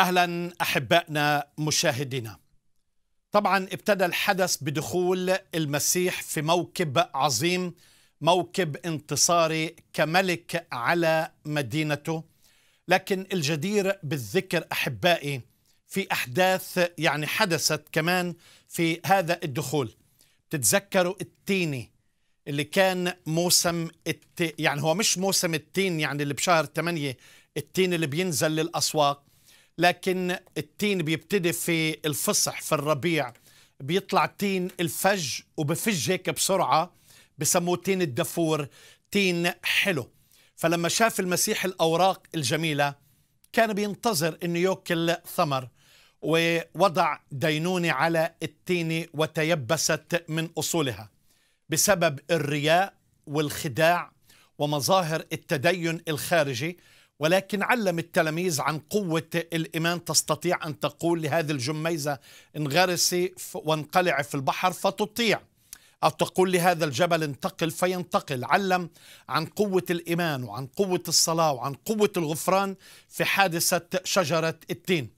اهلا احبائنا مشاهدينا طبعا ابتدى الحدث بدخول المسيح في موكب عظيم موكب انتصاري كملك على مدينته لكن الجدير بالذكر احبائي في احداث يعني حدثت كمان في هذا الدخول تتذكروا التيني اللي كان موسم الت... يعني هو مش موسم التين يعني اللي بشهر 8 التين اللي بينزل للاسواق لكن التين بيبتدي في الفصح في الربيع بيطلع تين الفج وبفج هيك بسرعة بسموه تين الدفور تين حلو فلما شاف المسيح الأوراق الجميلة كان بينتظر أنه يأكل ثمر ووضع دينونة على التين وتيبست من أصولها بسبب الرياء والخداع ومظاهر التدين الخارجي ولكن علم التلاميذ عن قوة الإيمان تستطيع أن تقول لهذه الجميزة انغرسي وانقلع في البحر فتطيع أو تقول لهذا الجبل انتقل فينتقل علم عن قوة الإيمان وعن قوة الصلاة وعن قوة الغفران في حادثة شجرة التين